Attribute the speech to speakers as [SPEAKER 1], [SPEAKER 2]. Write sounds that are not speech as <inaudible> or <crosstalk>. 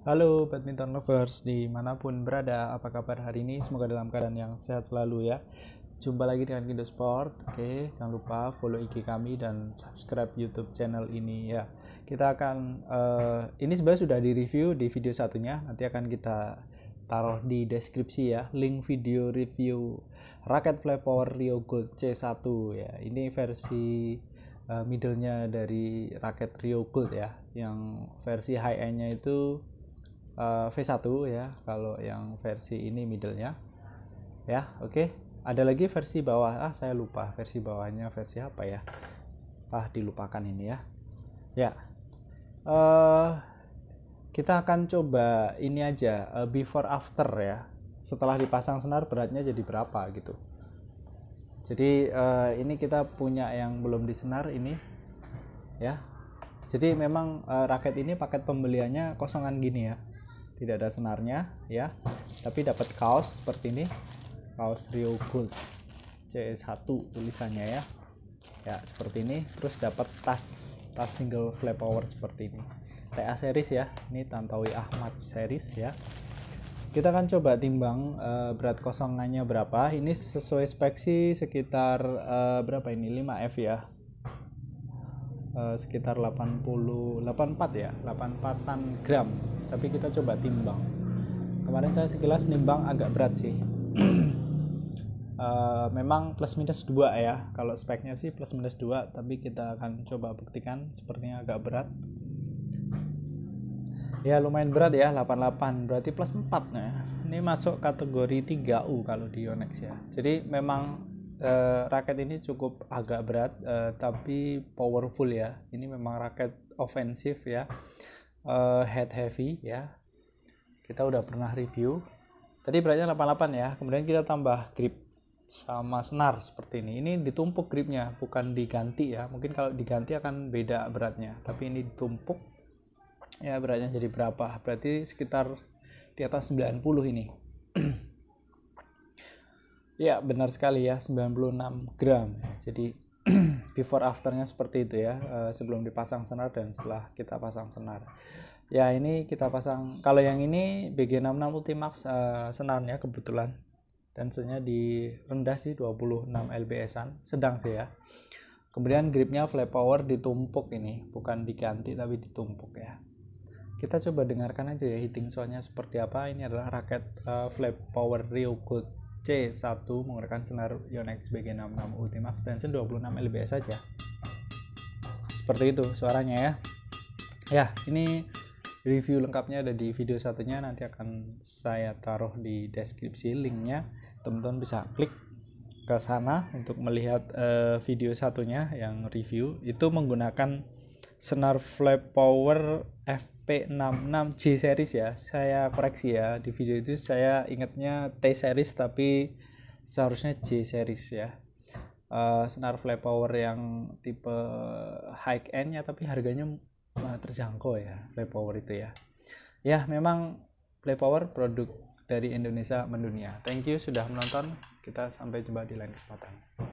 [SPEAKER 1] Halo badminton lovers dimanapun berada, apa kabar hari ini? Semoga dalam keadaan yang sehat selalu ya. Jumpa lagi dengan Kindo Sport. Oke, jangan lupa follow IG kami dan subscribe YouTube channel ini ya. Kita akan uh, ini sebenarnya sudah di review di video satunya. Nanti akan kita taruh di deskripsi ya link video review raket fly power Rio Gold C1 ya. Ini versi uh, middlenya dari raket Rio Gold ya. Yang versi high end-nya itu uh, eh, V1 ya kalau yang versi ini middlenya ya oke okay. ada lagi versi bawah ah saya lupa versi bawahnya versi apa ya ah dilupakan ini ya ya uh, kita akan coba ini aja uh, before after ya setelah dipasang senar beratnya jadi berapa gitu jadi uh, ini kita punya yang belum disenar ini ya jadi memang uh, raket ini paket pembeliannya kosongan gini ya tidak ada senarnya ya tapi dapat kaos seperti ini kaos Rio Gold CS1 tulisannya ya ya seperti ini terus dapat tas tas single flap power seperti ini TA series ya ini Tantowi Ahmad series ya kita akan coba timbang uh, berat kosongannya berapa ini sesuai spek sih sekitar uh, berapa ini 5F ya uh, sekitar 80 84 ya 84 tan gram tapi kita coba timbang kemarin saya sekilas nimbang agak berat sih uh, <clears throat> memang plus minus 2 ya kalau speknya sih plus minus 2 tapi kita akan coba buktikan sepertinya agak berat ya lumayan berat ya 88 berarti plus 4 nah ya. ini masuk kategori 3U kalau di Yonex ya jadi memang uh, raket ini cukup agak berat uh, tapi powerful ya ini memang raket ofensif ya uh, head heavy ya kita udah pernah review tadi beratnya 88 ya kemudian kita tambah grip sama senar seperti ini ini ditumpuk gripnya bukan diganti ya mungkin kalau diganti akan beda beratnya tapi ini ditumpuk ya beratnya jadi berapa berarti sekitar di atas 90 ini <clears throat> ya benar sekali ya 96 gram jadi <clears throat> before afternya seperti itu ya uh, sebelum dipasang senar dan setelah kita pasang senar ya ini kita pasang kalau yang ini BG66 Ultimax uh, senarnya kebetulan tensinya di rendah sih 26 lbs-an sedang sih ya kemudian gripnya flat power ditumpuk ini bukan diganti tapi ditumpuk ya kita coba dengarkan aja ya hitting soalnya seperti apa ini adalah raket uh, flat power real good. C1 menggunakan senar Yonex BG66 Ultima extension 26 LBS saja. Seperti itu suaranya ya. Ya, ini review lengkapnya ada di video satunya nanti akan saya taruh di deskripsi linknya. Teman-teman bisa klik ke sana untuk melihat uh, video satunya yang review itu menggunakan senar flap power FP66J series ya saya koreksi ya di video itu saya ingatnya T series tapi seharusnya J series ya uh, senar flap power yang tipe high end ya tapi harganya uh, terjangkau ya flap power itu ya ya memang flap power produk dari Indonesia mendunia thank you sudah menonton kita sampai jumpa di lain kesempatan